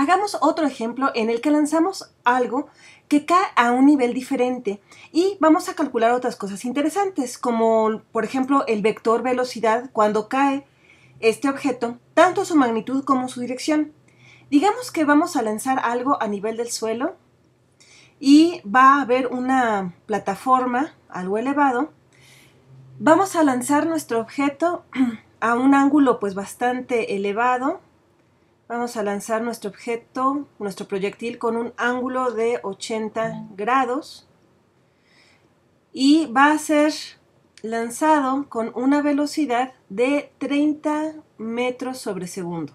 Hagamos otro ejemplo en el que lanzamos algo que cae a un nivel diferente y vamos a calcular otras cosas interesantes, como por ejemplo el vector velocidad cuando cae este objeto, tanto su magnitud como su dirección. Digamos que vamos a lanzar algo a nivel del suelo y va a haber una plataforma, algo elevado. Vamos a lanzar nuestro objeto a un ángulo pues bastante elevado, Vamos a lanzar nuestro objeto, nuestro proyectil con un ángulo de 80 grados y va a ser lanzado con una velocidad de 30 metros sobre segundo.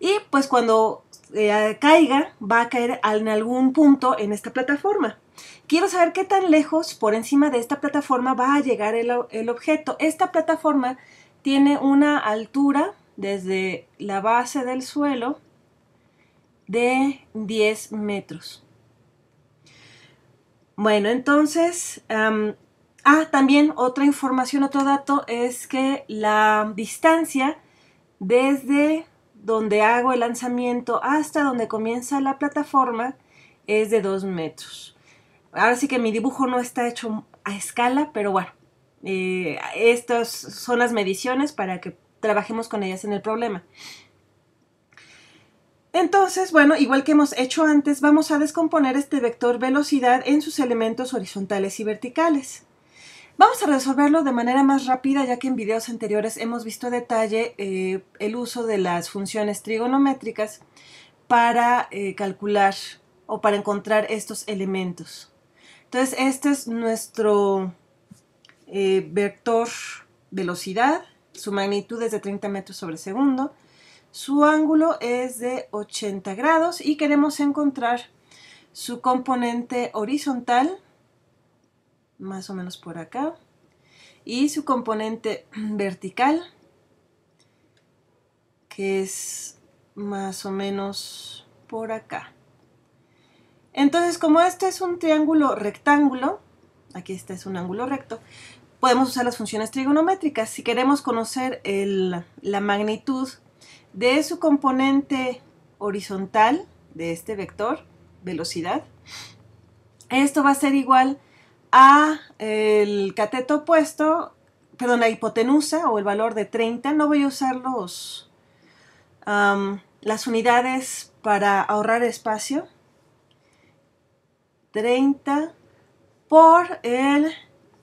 Y pues cuando eh, caiga, va a caer en algún punto en esta plataforma. Quiero saber qué tan lejos por encima de esta plataforma va a llegar el objeto. Esta plataforma tiene una altura desde la base del suelo de 10 metros. Bueno, entonces, ah, también otra información, otro dato es que la distancia desde donde hago el lanzamiento hasta donde comienza la plataforma es de 2 metros. Ahora sí que mi dibujo no está hecho a escala, pero bueno, eh, estas son las mediciones para que trabajemos con ellas en el problema. Entonces, bueno, igual que hemos hecho antes, vamos a descomponer este vector velocidad en sus elementos horizontales y verticales. Vamos a resolverlo de manera más rápida ya que en videos anteriores hemos visto detalle eh, el uso de las funciones trigonométricas para eh, calcular o para encontrar estos elementos. Entonces, este es nuestro eh, vector velocidad su magnitud es de 30 metros sobre segundo. Su ángulo es de 80 grados y queremos encontrar su componente horizontal, más o menos por acá, y su componente vertical, que es más o menos por acá. Entonces, como este es un triángulo rectángulo, aquí este es un ángulo recto, podemos usar las funciones trigonométricas. Si queremos conocer la magnitud de su componente horizontal de este vector, velocidad, esto va a ser igual a el cateto opuesto, perdón, la hipotenusa o el valor de 30. No voy a usar las unidades para ahorrar espacio. 30 por el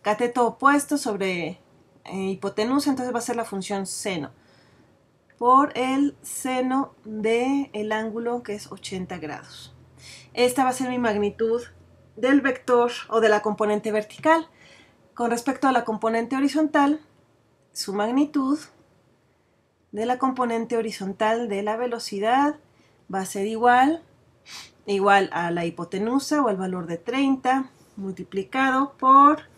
cateto opuesto sobre eh, hipotenusa, entonces va a ser la función seno por el seno del ángulo que es 80 grados. Esta va a ser mi magnitud del vector o de la componente vertical. Con respecto a la componente horizontal, su magnitud de la componente horizontal de la velocidad va a ser igual, igual a la hipotenusa o al valor de 30 multiplicado por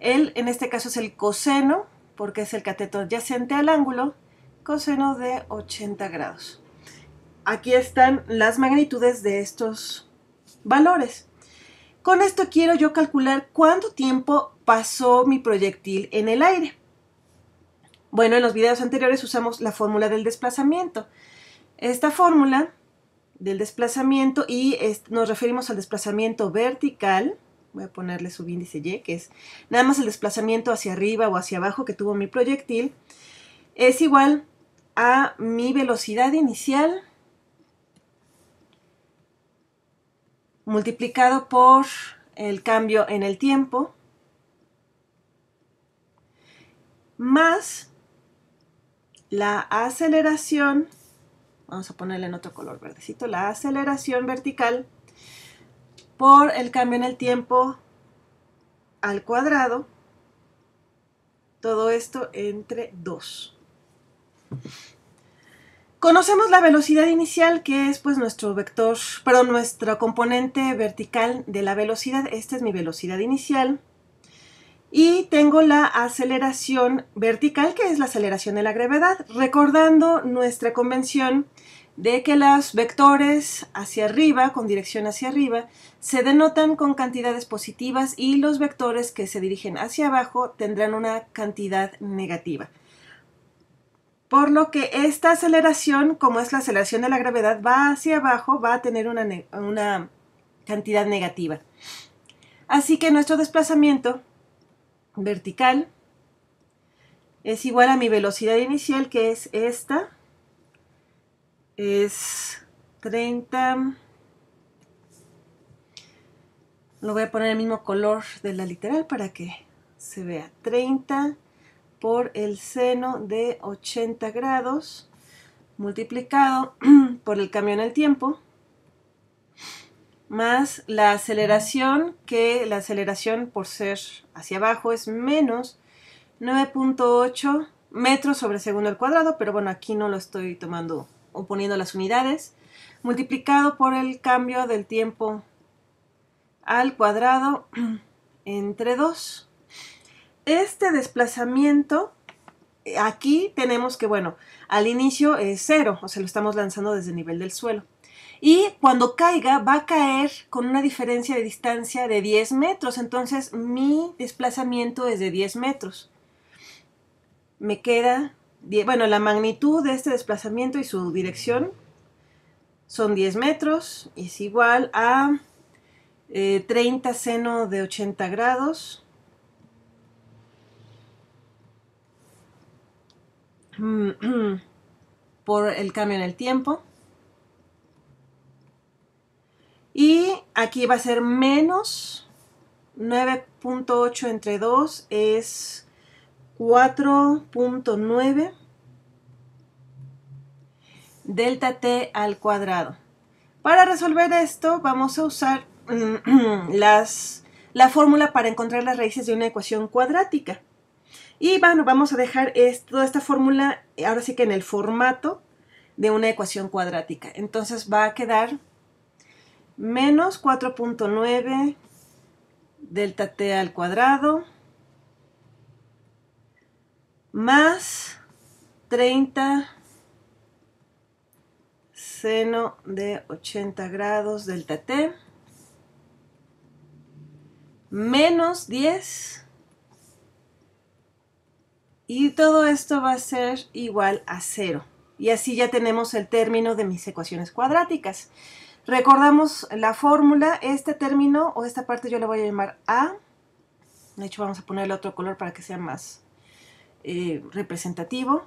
él en este caso es el coseno, porque es el cateto adyacente al ángulo, coseno de 80 grados. Aquí están las magnitudes de estos valores. Con esto quiero yo calcular cuánto tiempo pasó mi proyectil en el aire. Bueno, en los videos anteriores usamos la fórmula del desplazamiento. Esta fórmula del desplazamiento y nos referimos al desplazamiento vertical voy a ponerle su índice Y, que es nada más el desplazamiento hacia arriba o hacia abajo que tuvo mi proyectil, es igual a mi velocidad inicial multiplicado por el cambio en el tiempo más la aceleración, vamos a ponerle en otro color verdecito, la aceleración vertical por el cambio en el tiempo al cuadrado, todo esto entre 2. Conocemos la velocidad inicial, que es pues nuestro vector, perdón, nuestro componente vertical de la velocidad. Esta es mi velocidad inicial. Y tengo la aceleración vertical, que es la aceleración de la gravedad. Recordando nuestra convención de que los vectores hacia arriba, con dirección hacia arriba, se denotan con cantidades positivas y los vectores que se dirigen hacia abajo tendrán una cantidad negativa. Por lo que esta aceleración, como es la aceleración de la gravedad, va hacia abajo, va a tener una, una cantidad negativa. Así que nuestro desplazamiento vertical es igual a mi velocidad inicial, que es esta, es 30. Lo voy a poner el mismo color de la literal para que se vea. 30 por el seno de 80 grados multiplicado por el cambio en el tiempo más la aceleración, que la aceleración por ser hacia abajo es menos 9.8 metros sobre segundo al cuadrado, pero bueno, aquí no lo estoy tomando o poniendo las unidades, multiplicado por el cambio del tiempo al cuadrado entre 2. Este desplazamiento, eh, aquí tenemos que, bueno, al inicio es 0, o sea, lo estamos lanzando desde el nivel del suelo. Y cuando caiga, va a caer con una diferencia de distancia de 10 metros. Entonces, mi desplazamiento es de 10 metros. Me queda bueno, la magnitud de este desplazamiento y su dirección son 10 metros, es igual a 30 eh, seno de 80 grados por el cambio en el tiempo. Y aquí va a ser menos 9.8 entre 2 es 4.9 delta t al cuadrado. Para resolver esto vamos a usar mm, las, la fórmula para encontrar las raíces de una ecuación cuadrática. Y bueno, vamos a dejar toda esta fórmula ahora sí que en el formato de una ecuación cuadrática. Entonces va a quedar menos 4.9 delta t al cuadrado más 30 seno de 80 grados delta t menos 10 y todo esto va a ser igual a 0 y así ya tenemos el término de mis ecuaciones cuadráticas recordamos la fórmula este término o esta parte yo le voy a llamar a de hecho vamos a ponerle otro color para que sea más eh, representativo.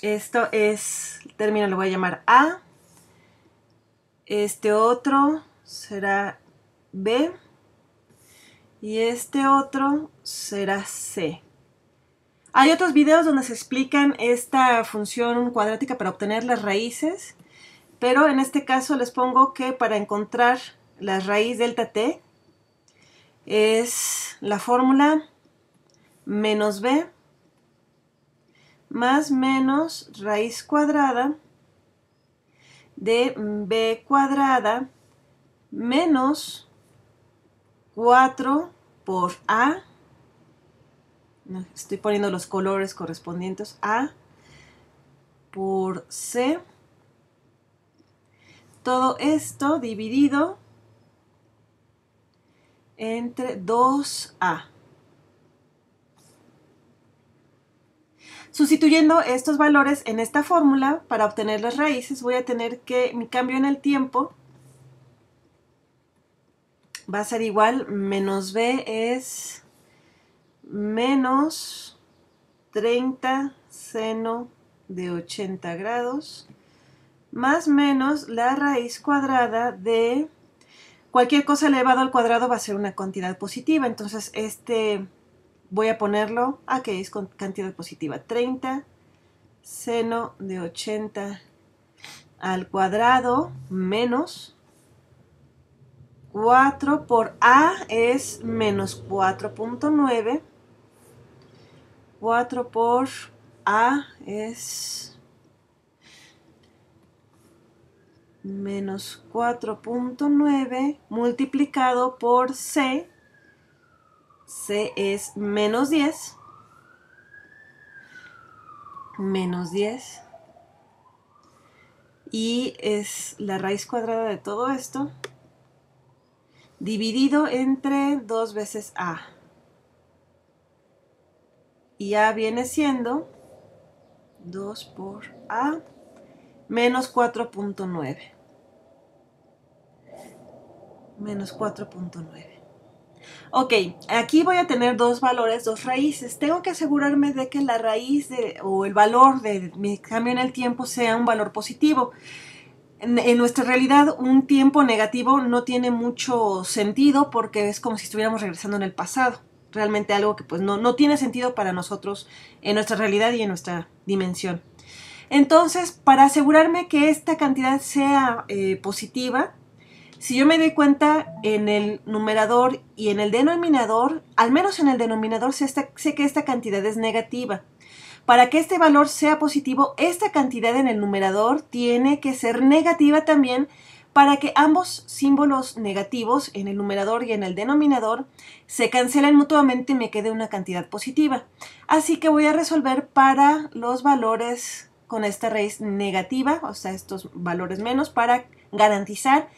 Esto es, el término lo voy a llamar A. Este otro será B. Y este otro será C. Hay otros videos donde se explican esta función cuadrática para obtener las raíces, pero en este caso les pongo que para encontrar la raíz delta t es la fórmula menos b más menos raíz cuadrada de b cuadrada menos 4 por a. Estoy poniendo los colores correspondientes a por c. Todo esto dividido entre 2a. Sustituyendo estos valores en esta fórmula, para obtener las raíces voy a tener que mi cambio en el tiempo va a ser igual, menos b es menos 30 seno de 80 grados más menos la raíz cuadrada de cualquier cosa elevado al cuadrado va a ser una cantidad positiva. Entonces este voy a ponerlo a ah, que es con cantidad positiva. 30 seno de 80 al cuadrado menos 4 por A es menos 4.9. 4 por A es menos 4.9 multiplicado por C C es menos 10, menos 10, y es la raíz cuadrada de todo esto, dividido entre 2 veces A. Y A viene siendo 2 por A menos 4.9. Menos 4.9. Ok, aquí voy a tener dos valores, dos raíces. Tengo que asegurarme de que la raíz de, o el valor de mi cambio en el tiempo sea un valor positivo. En, nuestra realidad, un tiempo negativo no tiene mucho sentido porque es como si estuviéramos regresando en el pasado. Realmente algo que pues no, tiene sentido para nosotros en nuestra realidad y en nuestra dimensión. Entonces, para asegurarme que esta cantidad sea eh, positiva, si yo me doy cuenta en el numerador y en el denominador, al menos en el denominador sé, sé que esta cantidad es negativa. Para que este valor sea positivo, esta cantidad en el numerador tiene que ser negativa también para que ambos símbolos negativos en el numerador y en el denominador se cancelen mutuamente y me quede una cantidad positiva. Así que voy a resolver para los valores con esta raíz negativa, o sea, estos valores menos, para garantizar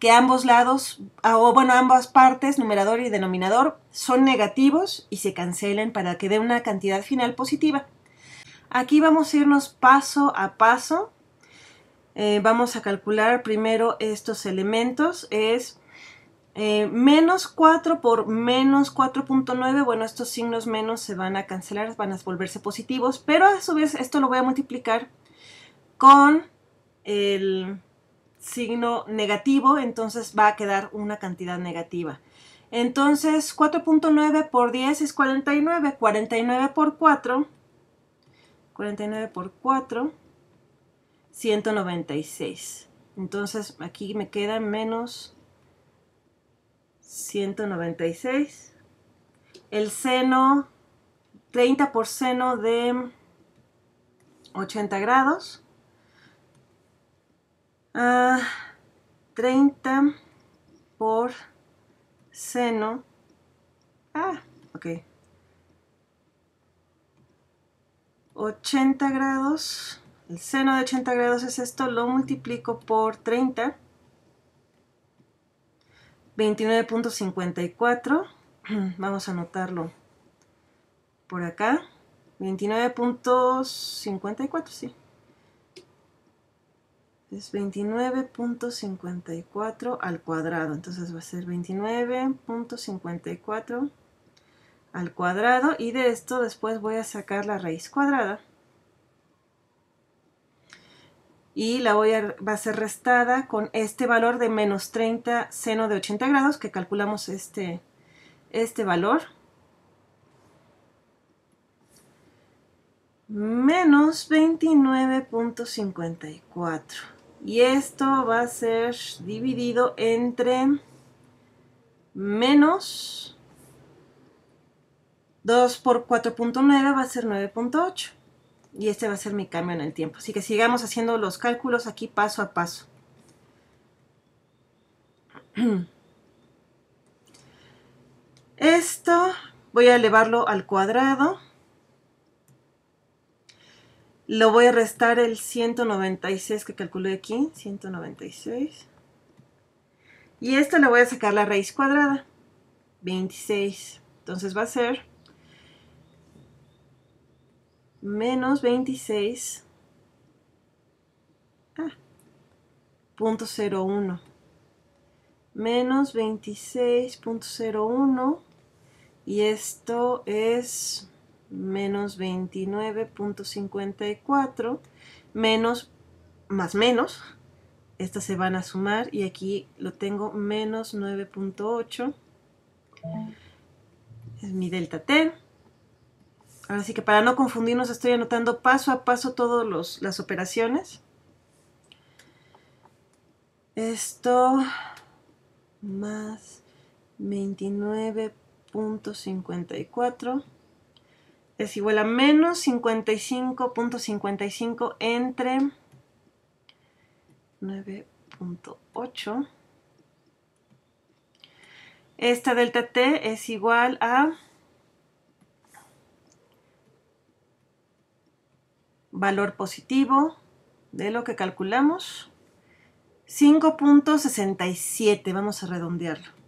que ambos lados, ah, o bueno, ambas partes, numerador y denominador, son negativos y se cancelen para que dé una cantidad final positiva. Aquí vamos a irnos paso a paso. Eh, vamos a calcular primero estos elementos. Es eh, menos 4 por menos 4.9, bueno, estos signos menos se van a cancelar, van a volverse positivos, pero a su vez esto lo voy a multiplicar con el signo negativo, entonces va a quedar una cantidad negativa. Entonces 4.9 por 10 es 49, 49 por 4, 49 por 4, 196. Entonces aquí me queda menos 196. El seno, 30 por seno de 80 grados a 30 por seno. Ah, ok. 80 grados, el seno de 80 grados es esto, lo multiplico por 30, 29.54, vamos a anotarlo por acá, 29.54, sí, es 29.54 al cuadrado. Entonces va a ser 29.54 al cuadrado y de esto después voy a sacar la raíz cuadrada. Y la voy a, va a ser restada con este valor de menos 30 seno de 80 grados que calculamos este, este valor. Menos 29.54. Y esto va a ser dividido entre menos 2 por 4.9 va a ser 9.8. Y este va a ser mi cambio en el tiempo. Así que sigamos haciendo los cálculos aquí paso a paso. Esto voy a elevarlo al cuadrado. Lo voy a restar el 196 que calculé aquí, 196. Y esto le voy a sacar la raíz cuadrada, 26. Entonces va a ser menos 26. Ah, punto 01 menos 26.01 y esto es menos 29.54 menos más menos. Estas se van a sumar y aquí lo tengo menos 9.8. Es mi delta t. Ahora sí que para no confundirnos estoy anotando paso a paso todas las operaciones. Esto más 29.54 es igual a menos 55.55 entre 9.8. Esta delta t es igual a valor positivo de lo que calculamos, 5.67, vamos a redondearlo.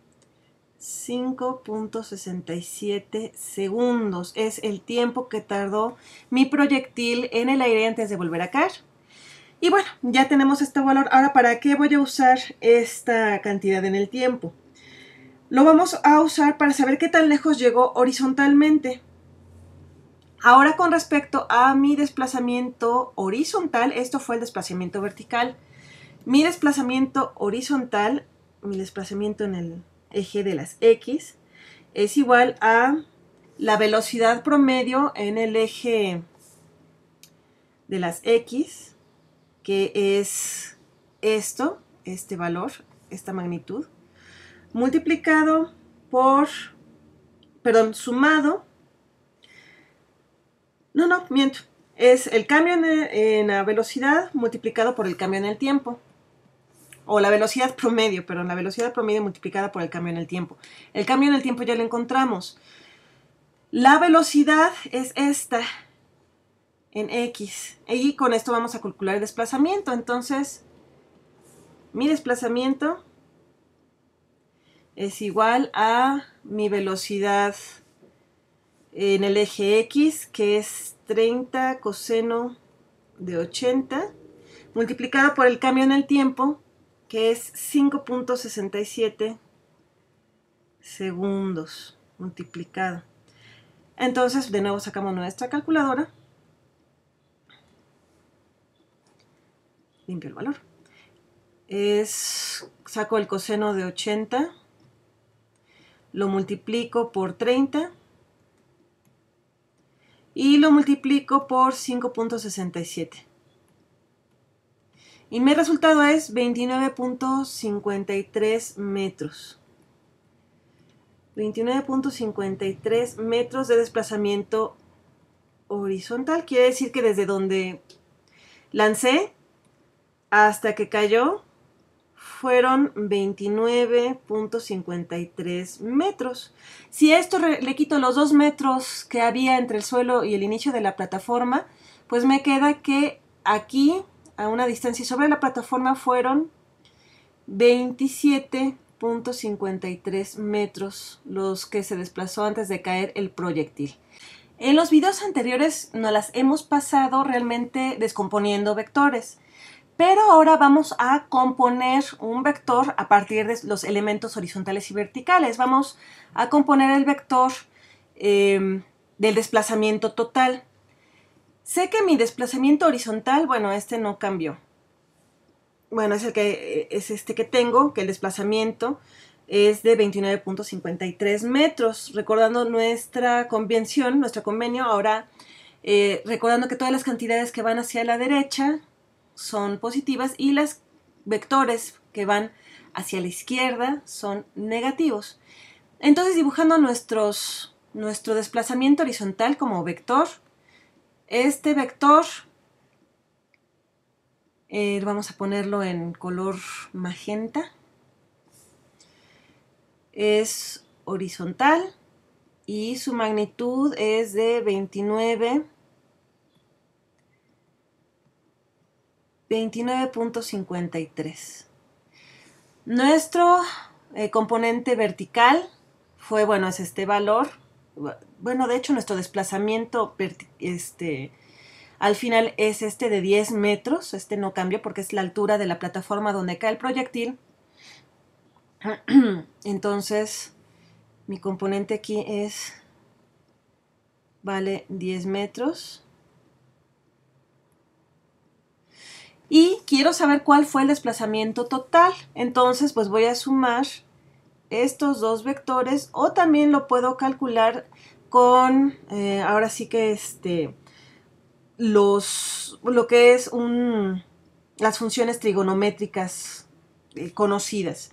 5.67 segundos es el tiempo que tardó mi proyectil en el aire antes de volver a caer. Y bueno, ya tenemos este valor. Ahora, ¿para qué voy a usar esta cantidad en el tiempo? Lo vamos a usar para saber qué tan lejos llegó horizontalmente. Ahora con respecto a mi desplazamiento horizontal, esto fue el desplazamiento vertical. Mi desplazamiento horizontal, mi desplazamiento en el eje de las X, es igual a la velocidad promedio en el eje de las X, que es esto, este valor, esta magnitud, multiplicado por, perdón, sumado, no, no, miento, es el cambio en, en la velocidad multiplicado por el cambio en el tiempo o la velocidad promedio, perdón, la velocidad promedio multiplicada por el cambio en el tiempo. El cambio en el tiempo ya lo encontramos. La velocidad es esta en x. Y con esto vamos a calcular el desplazamiento. Entonces, mi desplazamiento es igual a mi velocidad en el eje x, que es 30 coseno de 80, multiplicada por el cambio en el tiempo, que es 5.67 segundos multiplicado. Entonces, de nuevo sacamos nuestra calculadora. Limpio el valor. Es, saco el coseno de 80, lo multiplico por 30 y lo multiplico por 5.67. Y mi resultado es 29.53 metros. 29.53 metros de desplazamiento horizontal. Quiere decir que desde donde lancé hasta que cayó fueron 29.53 metros. Si a esto le quito los 2 metros que había entre el suelo y el inicio de la plataforma, pues me queda que aquí a una distancia sobre la plataforma fueron 27.53 metros los que se desplazó antes de caer el proyectil. En los videos anteriores nos las hemos pasado realmente descomponiendo vectores, pero ahora vamos a componer un vector a partir de los elementos horizontales y verticales. Vamos a componer el vector eh, del desplazamiento total. Sé que mi desplazamiento horizontal, bueno, este no cambió. Bueno, es el que eh, es este que tengo, que el desplazamiento es de 29.53 metros. Recordando nuestra convención, nuestro convenio, ahora eh, recordando que todas las cantidades que van hacia la derecha son positivas y las vectores que van hacia la izquierda son negativos. Entonces, dibujando nuestro desplazamiento horizontal como vector, este vector eh, vamos a ponerlo en color magenta. Es horizontal y su magnitud es de 29 29.53. Nuestro eh, componente vertical fue, bueno, es este valor bueno, de hecho nuestro desplazamiento este, al final es este de 10 metros, este no cambia porque es la altura de la plataforma donde cae el proyectil. Entonces, mi componente aquí es, vale 10 metros. Y quiero saber cuál fue el desplazamiento total. Entonces, pues voy a sumar estos dos vectores o también lo puedo calcular con, eh, ahora sí que este, los, lo que es un, las funciones trigonométricas eh, conocidas.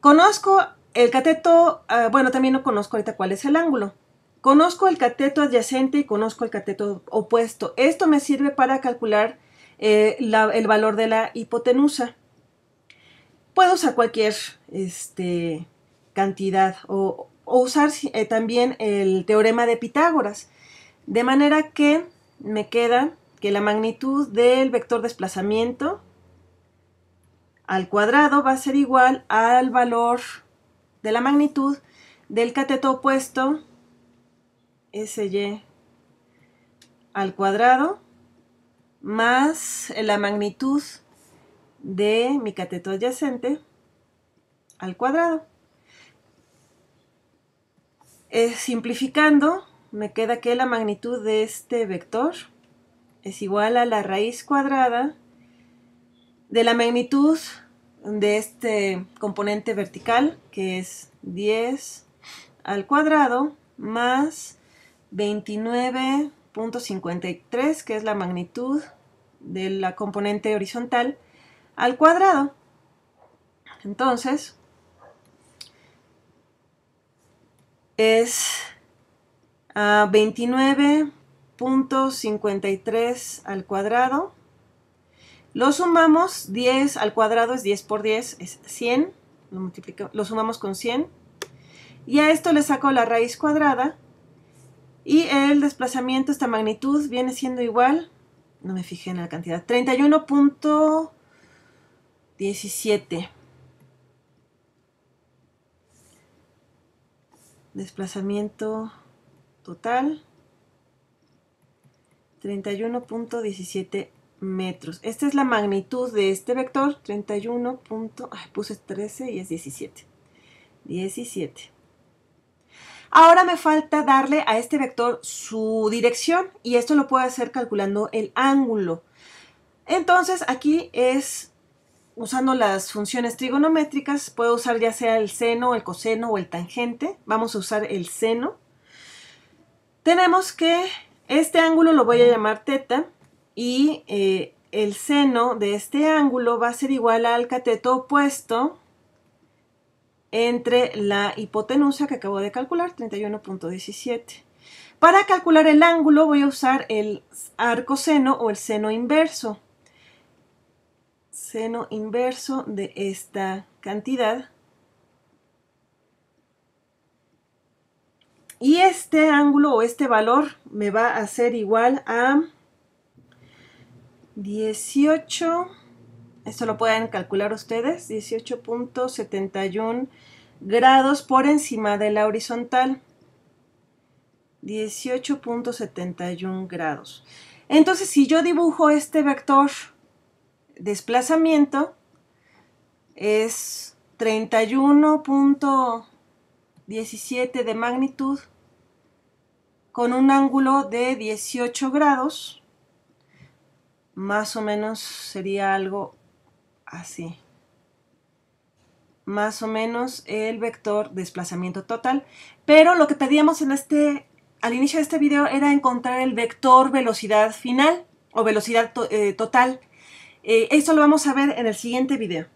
Conozco el cateto, ah, bueno, también no conozco ahorita cuál es el ángulo. Conozco el cateto adyacente y conozco el cateto opuesto. Esto me sirve para calcular eh, el valor de la hipotenusa puedo usar cualquier este, cantidad o, usar eh, también el teorema de Pitágoras. De manera que me queda que la magnitud del vector desplazamiento al cuadrado va a ser igual al valor de la magnitud del cateto opuesto SY al cuadrado más la magnitud de mi cateto adyacente al cuadrado. Eh, simplificando, me queda que la magnitud de este vector es igual a la raíz cuadrada de la magnitud de este componente vertical, que es 10 al cuadrado, más 29.53, que es la magnitud de la componente horizontal, al cuadrado. Entonces, es ah, a 29.53 al cuadrado. Lo sumamos, 10 al cuadrado es 10 por 10, es 100. Lo, lo sumamos con 100. Y a esto le saco la raíz cuadrada. Y el desplazamiento, esta magnitud, viene siendo igual, no me fijé en la cantidad, 31. 17. Desplazamiento total. 31.17 metros. Esta es la magnitud de este vector. 31. puse 13 y es 17. 17. Ahora me falta darle a este vector su dirección y esto lo puedo hacer calculando el ángulo. Entonces aquí es usando las funciones trigonométricas, puedo usar ya sea el seno, el coseno o el tangente. Vamos a usar el seno. Tenemos que este ángulo lo voy a llamar teta y eh, el seno de este ángulo va a ser igual al cateto opuesto entre la hipotenusa que acabo de calcular, 31.17. Para calcular el ángulo voy a usar el arcoseno o el seno inverso seno inverso de esta cantidad. Y este ángulo o este valor me va a ser igual a 18, esto lo pueden calcular ustedes, 18.71 grados por encima de la horizontal. 18.71 grados. Entonces, si yo dibujo este vector desplazamiento es 31.17 de magnitud con un ángulo de 18 grados. Más o menos sería algo así. Más o menos el vector desplazamiento total. Pero lo que pedíamos en este, al inicio de este video era encontrar el vector velocidad final o velocidad eh, total. Eh, eso lo vamos a ver en el siguiente video.